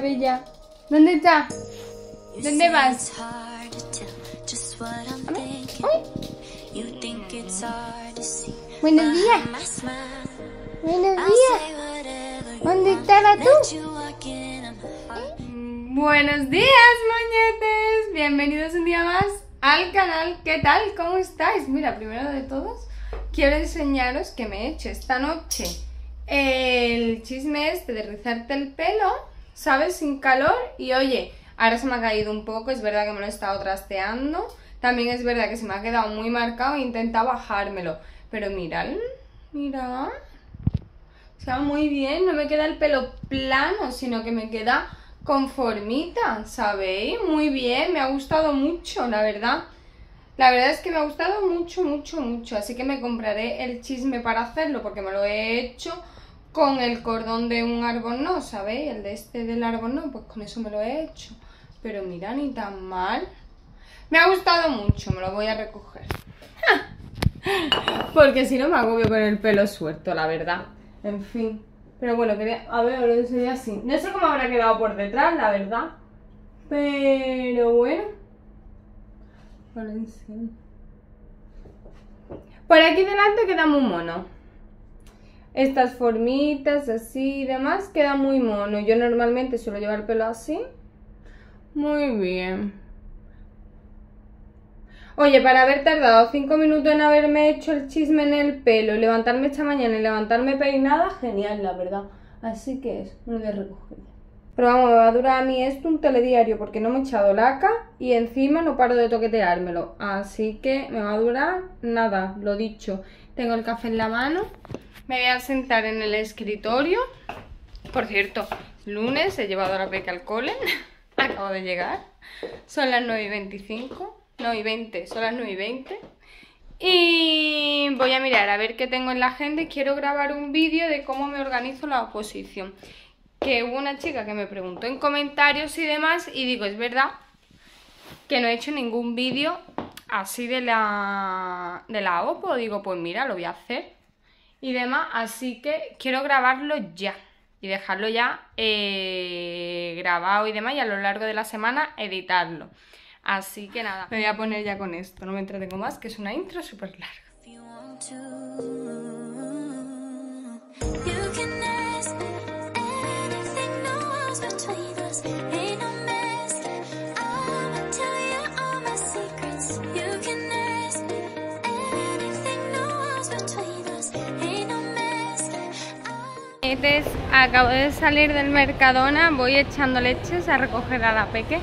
bella. ¿Dónde está? ¿Dónde vas? Buenos días. Buenos días. ¿Dónde estabas tú? Buenos días, moñetes. Bienvenidos un día más al canal. ¿Qué tal? ¿Cómo estáis? Mira, primero de todos, quiero enseñaros que me he hecho esta noche el chisme este de rizarte el pelo ¿sabes? Sin calor y oye, ahora se me ha caído un poco, es verdad que me lo he estado trasteando, también es verdad que se me ha quedado muy marcado e intenta bajármelo, pero mirad, mirad, o muy bien, no me queda el pelo plano, sino que me queda conformita, ¿sabéis? Muy bien, me ha gustado mucho, la verdad. La verdad es que me ha gustado mucho, mucho, mucho. Así que me compraré el chisme para hacerlo porque me lo he hecho con el cordón de un árbol no, ¿sabéis? El de este del árbol no, pues con eso me lo he hecho. Pero mira, ni tan mal. Me ha gustado mucho, me lo voy a recoger. Porque si no me agobio con el pelo suelto, la verdad. En fin. Pero bueno, quería... A ver, lo enseñé así. No sé cómo habrá quedado por detrás, la verdad. Pero bueno. Por aquí delante queda un mono estas formitas así y demás, queda muy mono. Yo normalmente suelo llevar el pelo así. Muy bien. Oye, para haber tardado 5 minutos en haberme hecho el chisme en el pelo y levantarme esta mañana y levantarme peinada, genial, la verdad. Así que es, muy de recoger. Pero vamos, me va a durar a mí esto un telediario porque no me he echado laca y encima no paro de toqueteármelo. Así que me va a durar nada, lo dicho. Tengo el café en la mano. Me voy a sentar en el escritorio. Por cierto, lunes he llevado a la beca al cole. Acabo de llegar. Son las 9 y 25. no, y 20. Son las 9 y 20. Y voy a mirar a ver qué tengo en la agenda y quiero grabar un vídeo de cómo me organizo la oposición. Que hubo una chica que me preguntó en comentarios y demás y digo, es verdad que no he hecho ningún vídeo así de la, de la OPO. Digo, pues mira, lo voy a hacer y demás, así que quiero grabarlo ya y dejarlo ya eh, grabado y demás y a lo largo de la semana editarlo. Así que nada, me voy a poner ya con esto, no me entretengo más, que es una intro súper larga. acabo de salir del Mercadona, voy echando leches a recoger a la peque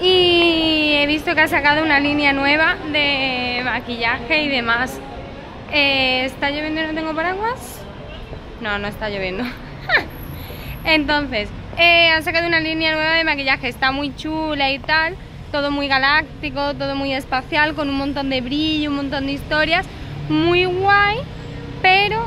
y he visto que ha sacado una línea nueva de maquillaje y demás. Eh, ¿Está lloviendo y no tengo paraguas? No, no está lloviendo. Entonces, eh, Ha sacado una línea nueva de maquillaje, está muy chula y tal, todo muy galáctico, todo muy espacial, con un montón de brillo, un montón de historias, muy guay, pero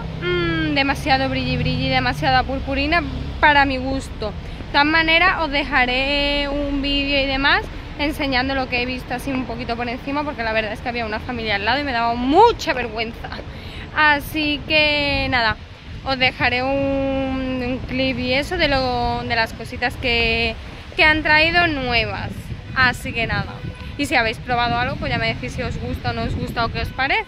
demasiado brilli brilli, demasiada purpurina para mi gusto. De manera os dejaré un vídeo y demás enseñando lo que he visto así un poquito por encima porque la verdad es que había una familia al lado y me daba mucha vergüenza. Así que nada, os dejaré un, clip y eso de, lo, de las cositas que, que han traído nuevas. Así que nada. Y si habéis probado algo, pues ya me decís si os gusta o no os gusta o qué os parece.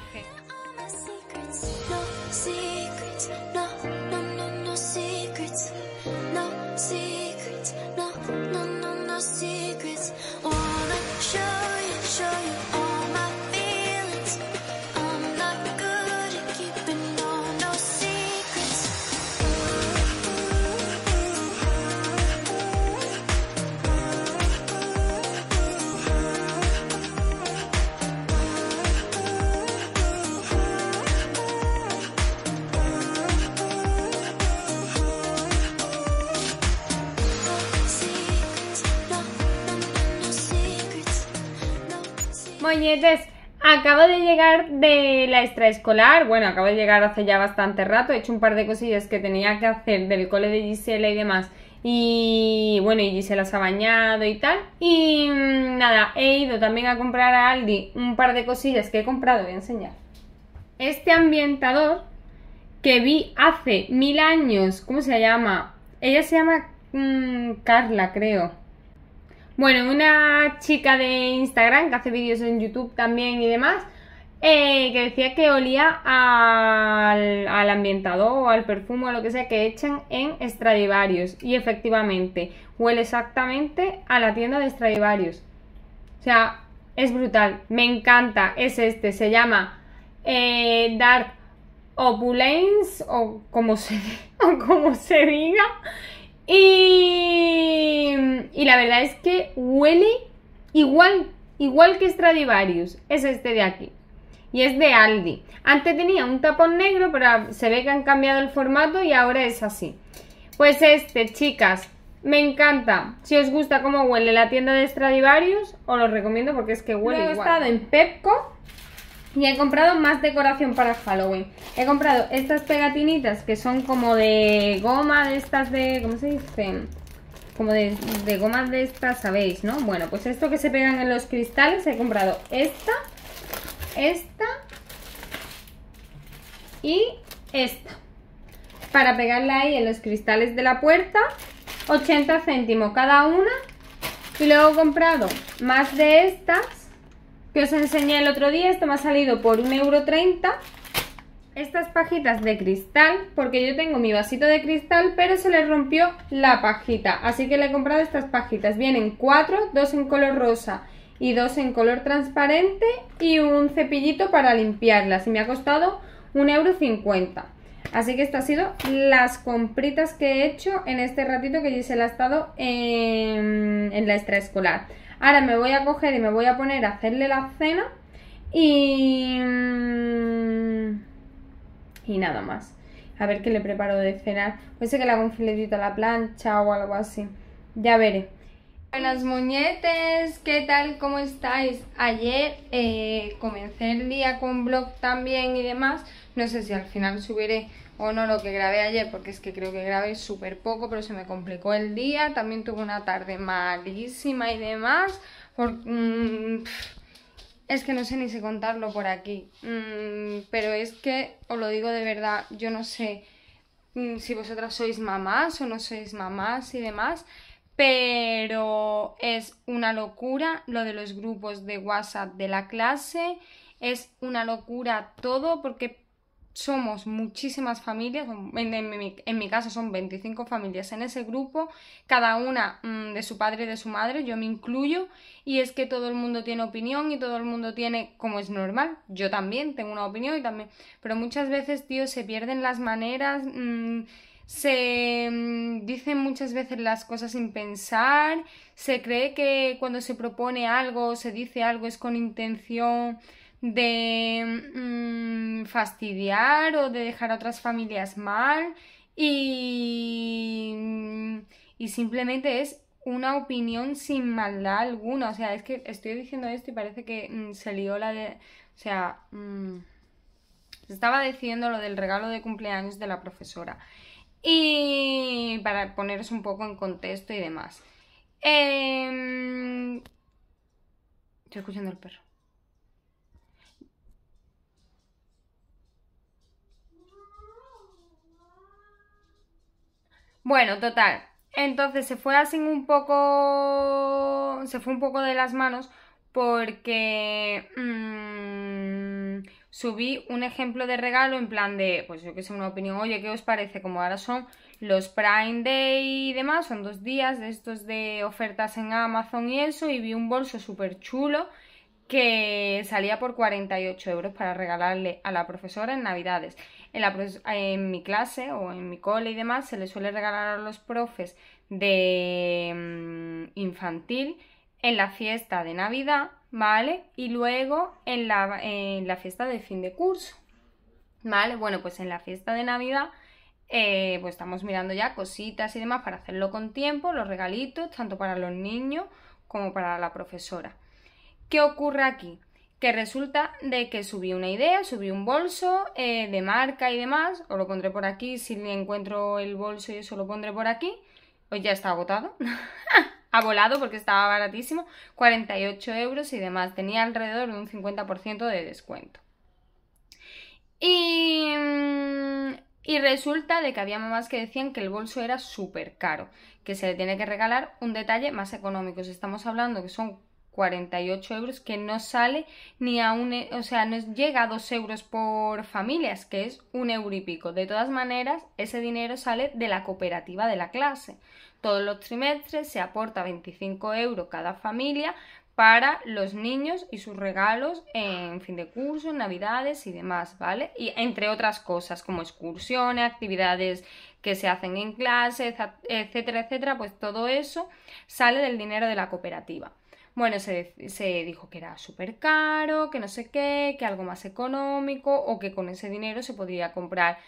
Molletes, acabo de llegar de la extraescolar, bueno, acabo de llegar hace ya bastante rato, he hecho un par de cosillas que tenía que hacer del cole de Gisela y demás. Y bueno, y Gisela se ha bañado y tal. Y mm, nada, he ido también a comprar a Aldi un par de cosillas que he comprado, voy a enseñar. Este ambientador que vi hace mil años, ¿cómo se llama? Ella se llama mm, Carla, creo. Bueno, una chica de Instagram que hace vídeos en YouTube también y demás, eh, que decía que olía al, ambientador o al perfume o lo que sea que echan en Stradivarius. Y efectivamente, huele exactamente a la tienda de Stradivarius. O sea, es brutal, me encanta, es este, se llama eh, Dark Opulence o como se, o como se diga. Y, la verdad es que huele igual, igual que Stradivarius. Es este de aquí. Y es de Aldi. Antes tenía un tapón negro, pero se ve que han cambiado el formato y ahora es así. Pues este, chicas, me encanta. Si os gusta cómo huele la tienda de Stradivarius, os lo recomiendo porque es que huele Luego he estado en Pepco y he comprado más decoración para Halloween. He comprado estas pegatinitas que son como de goma de estas de... ¿Cómo se dice? Como de, de goma de estas, ¿sabéis, no? Bueno, pues esto que se pegan en los cristales. He comprado esta, esta y esta. Para pegarla ahí en los cristales de la puerta. 80 céntimos cada una. Y luego he comprado más de estas que os enseñé el otro día, esto me ha salido por 1,30€ estas pajitas de cristal, porque yo tengo mi vasito de cristal, pero se le rompió la pajita, así que le he comprado estas pajitas, vienen 4, dos en color rosa y dos en color transparente y un cepillito para limpiarlas, y me ha costado 1,50€. Así que estas han sido las compritas que he hecho en este ratito que la ha estado en, en la extraescolar. Ahora me voy a coger y me voy a poner a hacerle la cena y... Mm, y nada más. A ver qué le preparo de cenar. Puede ser que le haga un filetito a la plancha o algo así. Ya veré. Buenas muñetes, ¿qué tal? ¿Cómo estáis? Ayer eh, comencé el día con vlog también y demás. No sé si al final subiré o no lo que grabé ayer, porque es que creo que grabé súper poco, pero se me complicó el día. También tuve una tarde malísima y demás. Mm, es que no sé ni si contarlo por aquí. Mm, pero es que, os lo digo de verdad, yo no sé mm, si vosotras sois mamás o no sois mamás y demás. Pero es una locura lo de los grupos de WhatsApp de la clase. Es una locura todo porque somos muchísimas familias, en, mi, caso son 25 familias en ese grupo, cada una mm, de su padre y de su madre, yo me incluyo, y es que todo el mundo tiene opinión y todo el mundo tiene, como es normal, yo también tengo una opinión y también, pero muchas veces, tío, se pierden las maneras, mm, se mm, dicen muchas veces las cosas sin pensar, se cree que cuando se propone algo, se dice algo, es con intención de mm, fastidiar o de dejar a otras familias mal y, simplemente es una opinión sin maldad alguna. O sea, es que estoy diciendo esto y parece que mm, se lió la de... O sea, se mm, estaba diciendo lo del regalo de cumpleaños de la profesora. Y para poneros un poco en contexto y demás. Em, estoy escuchando el perro. Bueno, total. Entonces se fue así un poco. Se fue un poco de las manos porque mm, subí un ejemplo de regalo en plan de, pues yo que sé, una opinión, oye, ¿qué os parece? Como ahora son los Prime Day y demás, son dos días de estos de ofertas en Amazon y eso, y vi un bolso súper chulo que salía por 48 euros para regalarle a la profesora en Navidades en, mi clase o en mi cole y demás se le suele regalar a los profes de mm, infantil en la fiesta de Navidad, ¿vale? Y luego en la, fiesta de fin de curso, ¿vale? Bueno, pues en la fiesta de Navidad eh, pues estamos mirando ya cositas y demás para hacerlo con tiempo, los regalitos, tanto para los niños como para la profesora. ¿Qué ocurre aquí? que resulta de que subí una idea, subí un bolso eh, de marca y demás, os lo pondré por aquí, si encuentro el bolso y eso lo pondré por aquí, hoy pues ya está agotado, ha volado porque estaba baratísimo, 48 euros y demás, tenía alrededor de un 50% de descuento. Y, mm, y resulta de que había mamás que decían que el bolso era súper caro, que se le tiene que regalar un detalle más económico, si estamos hablando que son 48 euros que no sale ni a un, e, o sea, no llega a 2 euros por familias, que es un euro y pico. De todas maneras, ese dinero sale de la cooperativa de la clase. Todos los trimestres se aporta 25 euros cada familia para los niños y sus regalos en fin de curso, navidades y demás, ¿vale? Y entre otras cosas como excursiones, actividades que se hacen en clase, etcétera, etcétera, pues todo eso sale del dinero de la cooperativa. Bueno, se, se dijo que era súper caro, que no sé qué, que algo más económico o que con ese dinero se podría comprar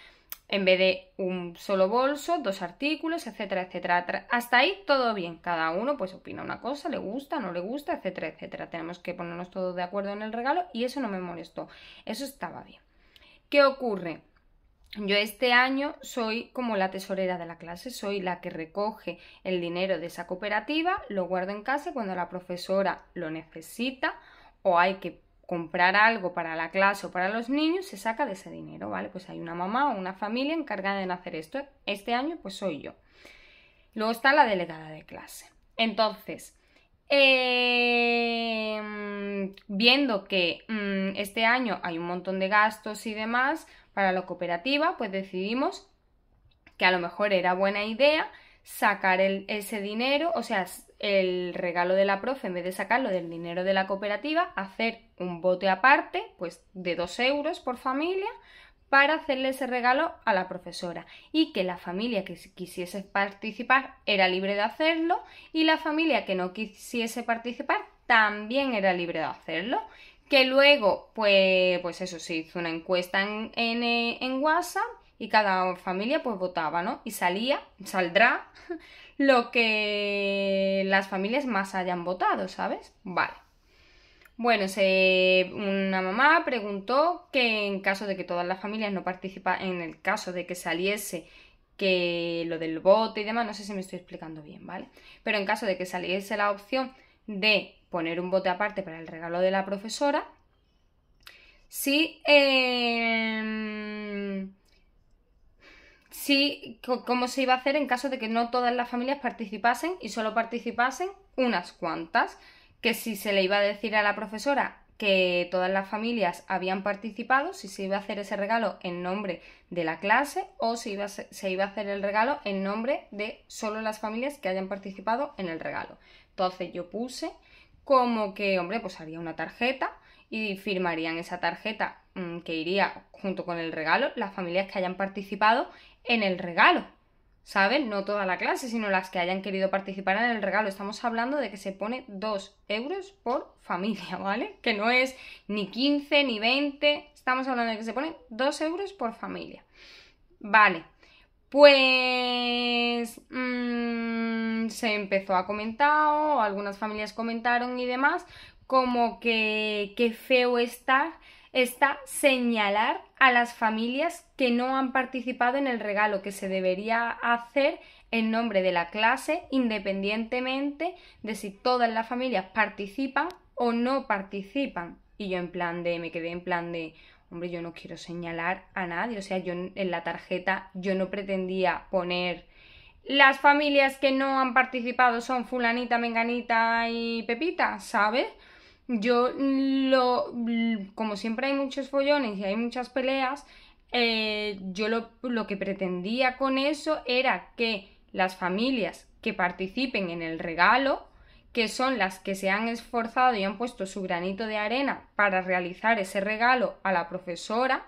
en vez de un solo bolso, dos artículos, etcétera, etcétera. Hasta ahí todo bien, cada uno pues opina una cosa, le gusta, no le gusta, etcétera, etcétera. Tenemos que ponernos todos de acuerdo en el regalo y eso no me molestó, eso estaba bien. ¿Qué ocurre? Yo este año soy como la tesorera de la clase, soy la que recoge el dinero de esa cooperativa, lo guardo en casa cuando la profesora lo necesita o hay que comprar algo para la clase o para los niños, se saca de ese dinero, ¿vale? Pues hay una mamá o una familia encargada de hacer esto. Este año pues soy yo. Luego está la delegada de clase. Entonces, em, viendo que mm, este año hay un montón de gastos y demás, para la cooperativa, pues decidimos que a lo mejor era buena idea sacar ese dinero, o sea, el regalo de la profe, en vez de sacarlo del dinero de la cooperativa, hacer un bote aparte, pues de dos euros por familia, para hacerle ese regalo a la profesora y que la familia que quisiese participar era libre de hacerlo y la familia que no quisiese participar también era libre de hacerlo que luego, pues, pues eso, se hizo una encuesta en, en, eh, WhatsApp y cada familia pues votaba, ¿no? Y salía, saldrá lo que las familias más hayan votado, ¿sabes? Vale. Bueno, una mamá preguntó que en caso de que todas las familias no participaran, en el caso de que saliese que lo del voto y demás, no sé si me estoy explicando bien, ¿vale? Pero en caso de que saliese la opción de poner un bote aparte para el regalo de la profesora. Si, em, si, cómo se iba a hacer en caso de que no todas las familias participasen y solo participasen unas cuantas, que si se le iba a decir a la profesora que todas las familias habían participado, si se iba a hacer ese regalo en nombre de la clase o si iba se iba a hacer el regalo en nombre de solo las familias que hayan participado en el regalo. Entonces yo puse como que, hombre, pues haría una tarjeta y firmarían esa tarjeta mm, que iría junto con el regalo las familias que hayan participado en el regalo. ¿Saben? No toda la clase, sino las que hayan querido participar en el regalo. Estamos hablando de que se pone 2 euros por familia, ¿vale? Que no es ni 15 ni 20. Estamos hablando de que se pone 2 euros por familia. Vale. Pues mm, se empezó a comentar, o algunas familias comentaron y demás, como que qué feo estar está señalar a las familias que no han participado en el regalo que se debería hacer en nombre de la clase independientemente de si todas las familias participan o no participan. Y yo en plan de, me quedé en plan de, Hombre, yo no quiero señalar a nadie, o sea, yo en la tarjeta yo no pretendía poner las familias que no han participado son fulanita, menganita y pepita, ¿sabes? Yo lo, como siempre hay muchos follones y hay muchas peleas, eh, yo lo, lo que pretendía con eso era que las familias que participen en el regalo que son las que se han esforzado y han puesto su granito de arena para realizar ese regalo a la profesora,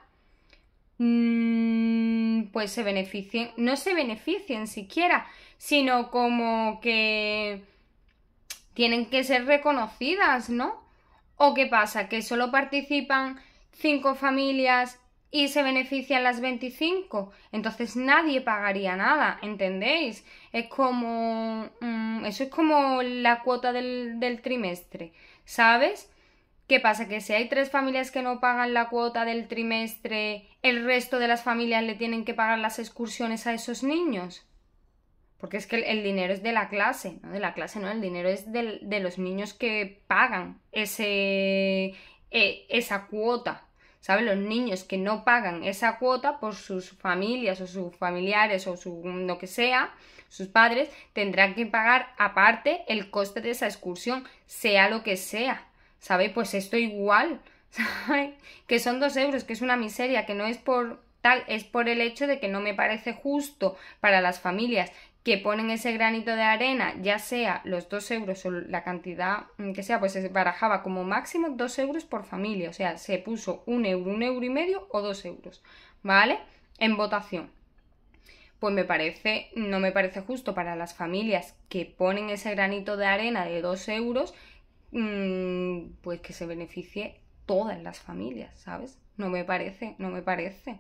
mm, pues se beneficien, no se beneficien siquiera, sino como que tienen que ser reconocidas, ¿no? ¿O qué pasa? ¿Que solo participan cinco familias y se benefician las 25? Entonces nadie pagaría nada, ¿entendéis? Es como... Mm, eso es como la cuota del, del trimestre, ¿sabes? ¿Qué pasa? Que si hay tres familias que no pagan la cuota del trimestre, el resto de las familias le tienen que pagar las excursiones a esos niños. Porque es que el dinero es de la clase, no de la clase, no, el dinero es de los niños que pagan ese, eh, esa cuota. ¿sabes? Los niños que no pagan esa cuota por sus familias o sus familiares o su lo que sea, sus padres, tendrán que pagar aparte el coste de esa excursión, sea lo que sea, ¿sabes? Pues esto igual, ¿sabes? Que son dos euros, que es una miseria, que no es por tal, es por el hecho de que no me parece justo para las familias que ponen ese granito de arena, ya sea los dos euros o la cantidad mm, que sea, pues se barajaba como máximo dos euros por familia, o sea, se puso un euro, un euro y medio o dos euros, ¿vale? En votación. Pues me parece, no me parece justo para las familias que ponen ese granito de arena de dos euros, mm, pues que se beneficie todas las familias, ¿sabes? No me parece, no me parece.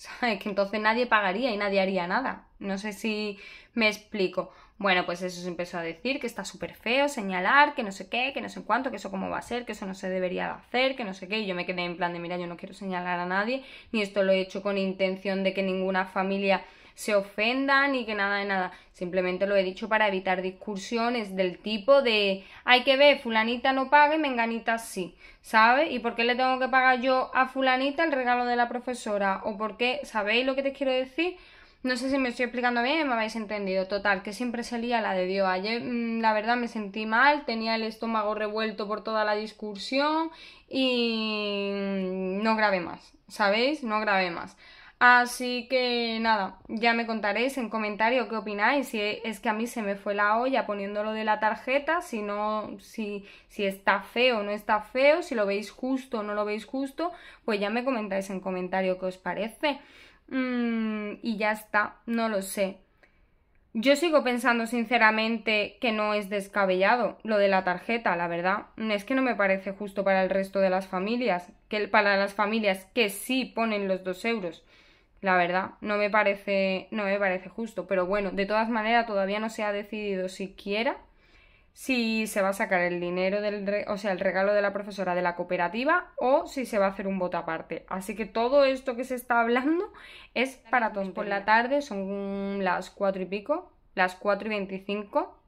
¿Sabes? Que entonces nadie pagaría y nadie haría nada. No sé si me explico. Bueno, pues eso se empezó a decir, que está súper feo, señalar, que no sé qué, que no sé cuánto, que eso cómo va a ser, que eso no se debería de hacer, que no sé qué. Y yo me quedé en plan de, mira, yo no quiero señalar a nadie, ni esto lo he hecho con intención de que ninguna familia se ofenda, ni que nada de nada. Simplemente lo he dicho para evitar discusiones del tipo de, hay que ver, fulanita no pague, menganita sí, ¿sabes? ¿Y por qué le tengo que pagar yo a fulanita el regalo de la profesora? ¿O por qué? ¿Sabéis lo que te quiero decir? No sé si me estoy explicando bien me habéis entendido. Total, que siempre salía la de Dios. Ayer, mm, la verdad, me sentí mal, tenía el estómago revuelto por toda la discusión y mm, no grabé más, ¿sabéis? No grabé más. Así que nada, ya me contaréis en comentario qué opináis, si es que a mí se me fue la olla poniéndolo de la tarjeta, si no, si, si está feo o no está feo, si lo veis justo o no lo veis justo, pues ya me comentáis en comentario qué os parece. Mm, y ya está, no lo sé. Yo sigo pensando sinceramente que no es descabellado lo de la tarjeta, la verdad. Es que no me parece justo para el resto de las familias, que para las familias que sí ponen los dos euros. La verdad, no me parece, no me parece justo. Pero bueno, de todas maneras todavía no se ha decidido siquiera si se va a sacar el dinero del, o sea, el regalo de la profesora de la cooperativa o si se va a hacer un voto aparte. Así que todo esto que se está hablando es para todos. Por la tarde son las cuatro y pico, las cuatro y veinticinco...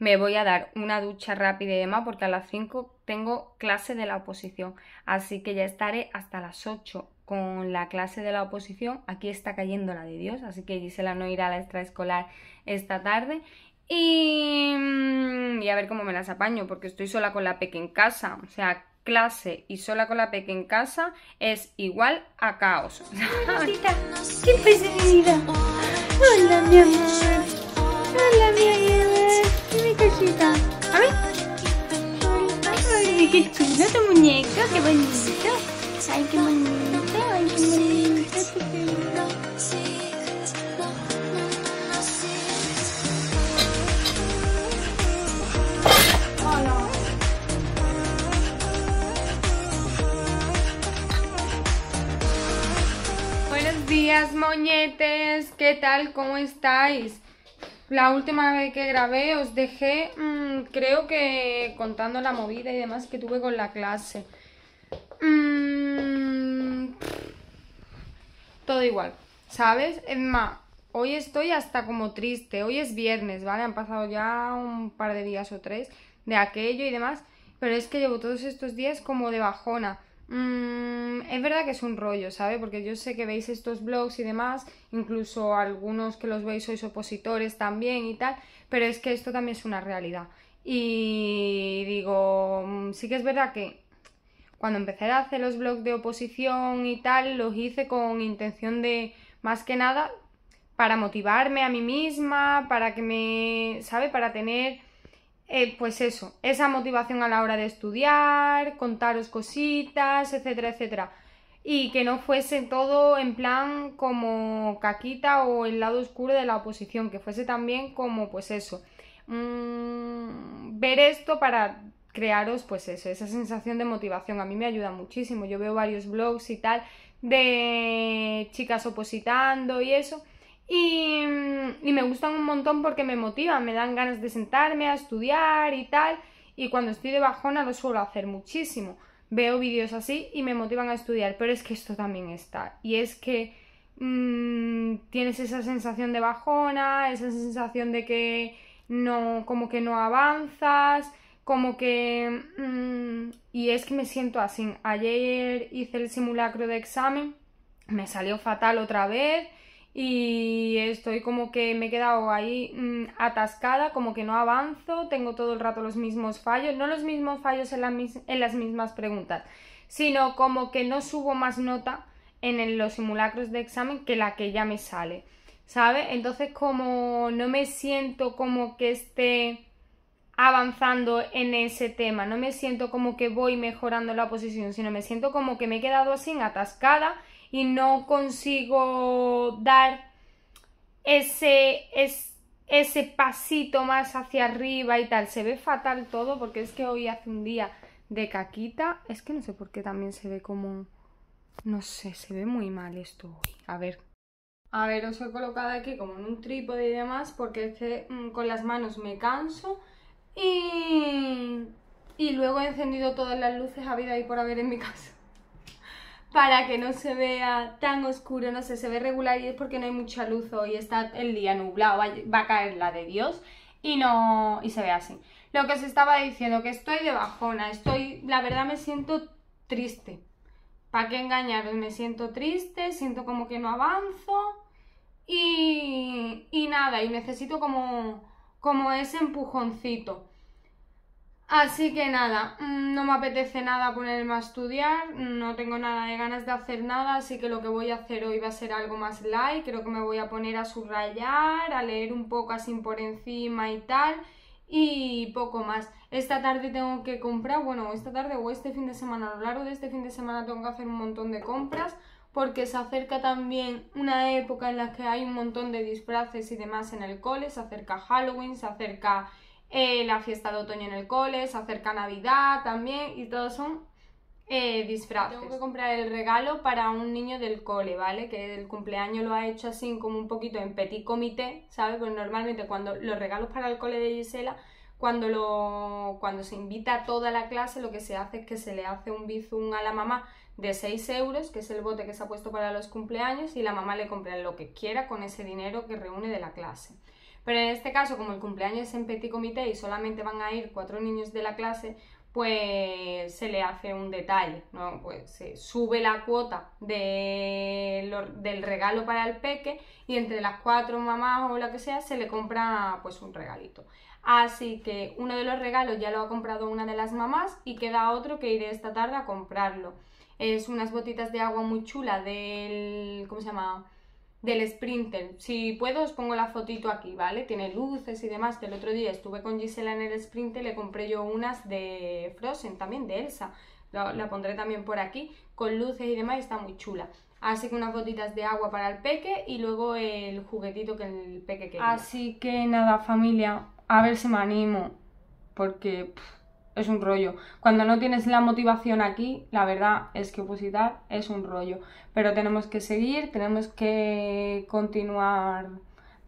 Me voy a dar una ducha rápida y demás porque a las 5 tengo clase de la oposición. Así que ya estaré hasta las 8 con la clase de la oposición. Aquí está cayendo la de Dios, así que Gisela no irá a la extraescolar esta tarde Mm, y, a ver cómo me las apaño, porque estoy sola con la peque en casa. O sea, clase y sola con la peque en casa es igual a caos. Hola, mi amor. ¿Cómo estáis? La última vez que grabé os dejé, mm, creo que contando la movida y demás que tuve con la clase. Mm, todo igual, ¿sabes? Es más, hoy estoy hasta como triste. Hoy es viernes, ¿vale? Han pasado ya un par de días o tres de aquello y demás. Pero es que llevo todos estos días como de bajona. Mm, es verdad que es un rollo, ¿sabe? Porque yo sé que veis estos blogs y demás, incluso algunos que los veis sois opositores también y tal, pero es que esto también es una realidad. Y digo, mm, sí que es verdad que cuando empecé a hacer los blogs de oposición y tal, los hice con intención de, más que nada, para motivarme a mí misma, para que me, ¿sabe? Para tener eh, pues eso, esa motivación a la hora de estudiar, contaros cositas, etcétera, etcétera. Y que no fuese todo en plan como caquita o el lado oscuro de la oposición, que fuese también como pues eso, mm, ver esto para crearos pues eso, esa sensación de motivación. A mí me ayuda muchísimo, yo veo varios blogs y tal de chicas opositando y eso y, me gustan un montón porque me motivan, me dan ganas de sentarme a estudiar y tal. Y cuando estoy de bajona lo suelo hacer muchísimo. Veo vídeos así y me motivan a estudiar, pero es que esto también está. Y es que mm, tienes esa sensación de bajona, esa sensación de que no, como que no avanzas, como que... Mm, y es que me siento así. Ayer hice el simulacro de examen, me salió fatal otra vez y estoy como que me he quedado ahí mm, atascada, como que no avanzo, tengo todo el rato los mismos fallos, no los mismos fallos en, las mismas preguntas, sino como que no subo más nota en los simulacros de examen que la que ya me sale, ¿sabes? Entonces como no me siento como que esté avanzando en ese tema, no me siento como que voy mejorando la posición, sino me siento como que me he quedado así atascada y no consigo dar ese, ese pasito más hacia arriba y tal. Se ve fatal todo porque es que hoy hace un día de caquita. Es que no sé por qué también se ve como... No sé, se ve muy mal esto hoy. A ver. A ver, os he colocado aquí como en un trípode y demás porque es que mm, con las manos me canso y... Y luego he encendido todas las luces vida y por haber en mi casa para que no se vea tan oscuro, no sé, se ve regular y es porque no hay mucha luz hoy, está el día nublado, va a caer la de Dios y no y se ve así. Lo que os estaba diciendo, que estoy de bajona, estoy, la verdad me siento triste. ¿Para qué engañaros? Me siento triste, siento como que no avanzo y, y nada, y necesito como, como ese empujoncito. Así que nada, mm, no me apetece nada ponerme a estudiar, no tengo nada de ganas de hacer nada, así que lo que voy a hacer hoy va a ser algo más light, creo que me voy a poner a subrayar, a leer un poco así por encima y tal, y poco más. Esta tarde tengo que comprar, bueno, esta tarde o este fin de semana, a lo largo de este fin de semana tengo que hacer un montón de compras, porque se acerca también una época en la que hay un montón de disfraces y demás en el cole, se acerca Halloween, se acerca eh, la fiesta de otoño en el cole, se acerca Navidad también y todos son eh, disfraces. Tengo que comprar el regalo para un niño del cole, ¿vale? Que el cumpleaños lo ha hecho así como un poquito en petit comité, ¿sabes? Pues normalmente cuando los regalos para el cole de Gisela, cuando, cuando se invita a toda la clase, lo que se hace es que se le hace un bizum a la mamá de 6 euros, que es el bote que se ha puesto para los cumpleaños, y la mamá le compra lo que quiera con ese dinero que reúne de la clase. Pero en este caso, como el cumpleaños es en petit comité y solamente van a ir cuatro niños de la clase, pues se le hace un detalle, ¿no? Pues se sube la cuota de del regalo para el peque y entre las cuatro mamás o lo que sea se le compra pues un regalito. Así que uno de los regalos ya lo ha comprado una de las mamás y queda otro que iré esta tarde a comprarlo. Es unas botitas de agua muy chula del... ¿cómo se llama? del Sprinter. Si puedo, os pongo la fotito aquí, ¿vale? Tiene luces y demás. el otro día estuve con Gisela en el Sprinter, le compré yo unas de Frozen, también de Elsa. La, pondré también por aquí, con luces y demás, y está muy chula. Así que unas gotitas de agua para el peque y luego el juguetito que el peque quería. Así que nada, familia, a ver si me animo, porque es un rollo. Cuando no tienes la motivación aquí, la verdad es que opositar es un rollo. Pero tenemos que seguir, tenemos que continuar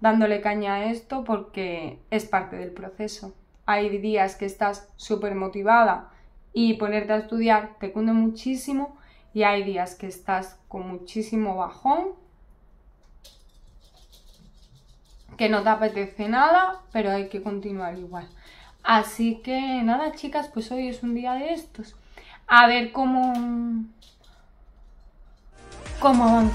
dándole caña a esto porque es parte del proceso. Hay días que estás súper motivada y ponerte a estudiar te cunde muchísimo y hay días que estás con muchísimo bajón que no te apetece nada, pero hay que continuar igual. Así que nada, chicas, pues hoy es un día de estos. A ver cómo... cómo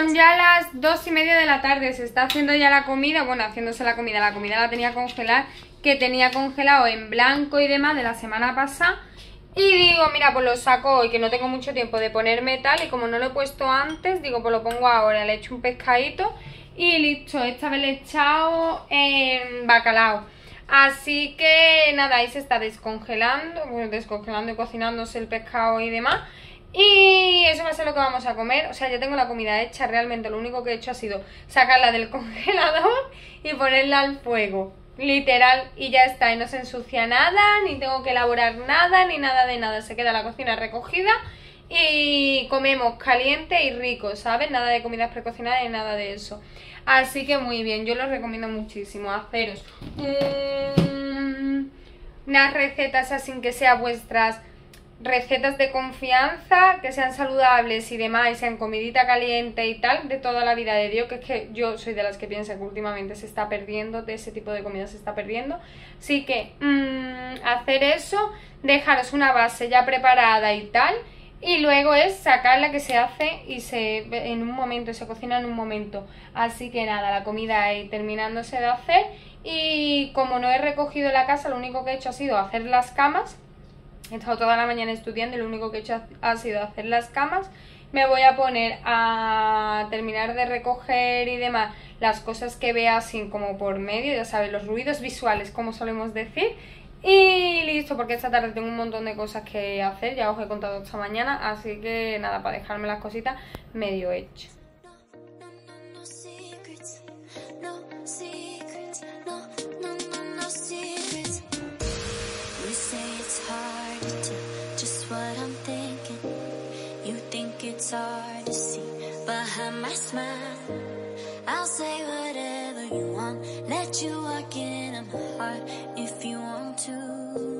son ya las dos y media de la tarde, se está haciendo ya la comida, bueno, haciéndose la comida, la comida la tenía congelar, que tenía congelado en blanco y demás de la semana pasada. Y digo, mira, pues lo saco hoy, que no tengo mucho tiempo de ponerme tal, y como no lo he puesto antes, digo, pues lo pongo ahora, le hecho un pescadito y listo, esta vez le he echado en em, bacalao. Así que nada, ahí se está descongelando, descongelando y cocinándose el pescado y demás. Y eso va a ser lo que vamos a comer. O sea, ya tengo la comida hecha. Realmente lo único que he hecho ha sido sacarla del congelador y ponerla al fuego. Literal, y ya está. Y no se ensucia nada, ni tengo que elaborar nada, ni nada de nada. Se queda la cocina recogida y comemos caliente y rico, ¿sabes? Nada de comidas precocinadas ni nada de eso. Así que muy bien, yo lo recomiendo muchísimo. Haceros unas recetas así que sean vuestras recetas de confianza que sean saludables y demás, y sean comidita caliente y tal, de toda la vida de Dios, que es que yo soy de las que piensa que últimamente se está perdiendo, de ese tipo de comida se está perdiendo. Así que mm, hacer eso, dejaros una base ya preparada y tal, y luego es sacar la que se hace y se en un momento, se cocina en un momento. Así que nada, la comida ahí terminándose de hacer. Y como no he recogido la casa, lo único que he hecho ha sido hacer las camas He estado toda la mañana estudiando, lo único que he hecho ha sido hacer las camas. Me voy a poner a terminar de recoger y demás las cosas que vea así como por medio, ya sabes, los ruidos visuales, como solemos decir. Y listo, porque esta tarde tengo un montón de cosas que hacer, ya os he contado esta mañana, así que nada, para dejarme las cositas medio hechas. it's hard to see behind my smile. I'll say whatever you want, let you walk in my heart if you want to.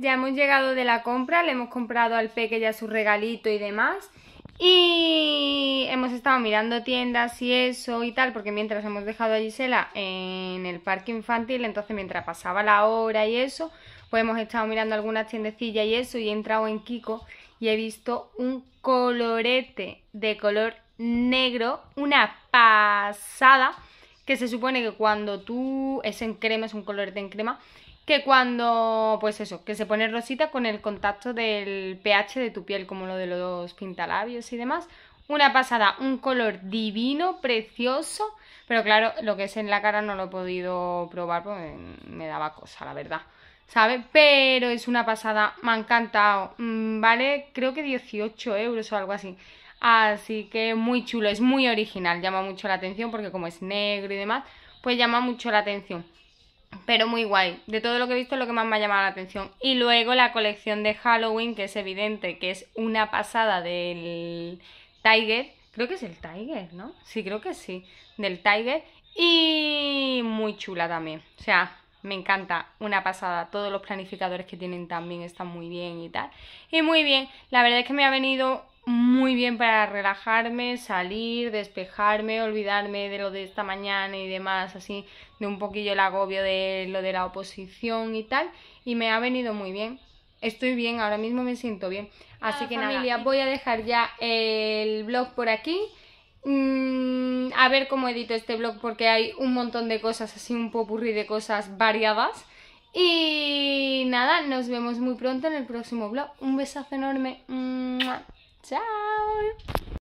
ya hemos llegado de la compra, le hemos comprado al peque ya su regalito y demás. Y hemos estado mirando tiendas y eso y tal, porque mientras hemos dejado a Gisela en el parque infantil, entonces mientras pasaba la hora y eso, pues hemos estado mirando algunas tiendecillas y eso, y he entrado en Kiko y he visto un colorete de color negro, una pasada, que se supone que cuando tú es en crema, es un colorete en crema, que cuando, pues eso, que se pone rosita con el contacto del pH de tu piel, como lo de los pintalabios y demás. Una pasada, un color divino, precioso, pero claro, lo que es en la cara no lo he podido probar porque me daba cosa, la verdad. sabe, Pero es una pasada, me ha encantado. Mm, vale, creo que 18 euros o algo así. Así que muy chulo, es muy original, llama mucho la atención porque como es negro y demás, pues llama mucho la atención pero muy guay. De todo lo que he visto lo que más me ha llamado la atención. Y luego la colección de Halloween, que es evidente que es una pasada del Tiger. Creo que es el Tiger, ¿no? Sí, creo que sí. Del Tiger. Y muy chula también. O sea, me encanta, una pasada. Todos los planificadores que tienen también están muy bien y tal. Y muy bien, la verdad es que me ha venido muy bien para relajarme, salir, despejarme, olvidarme de lo de esta mañana y demás, así un poquillo el agobio de lo de la oposición y tal, y me ha venido muy bien. Estoy bien, ahora mismo me siento bien. Así que familia, nada, voy a dejar ya el blog por aquí. Mm, a ver cómo edito este blog porque hay un montón de cosas, así un popurrí de cosas variadas. Y nada, nos vemos muy pronto en el próximo blog. Un besazo enorme. Chao.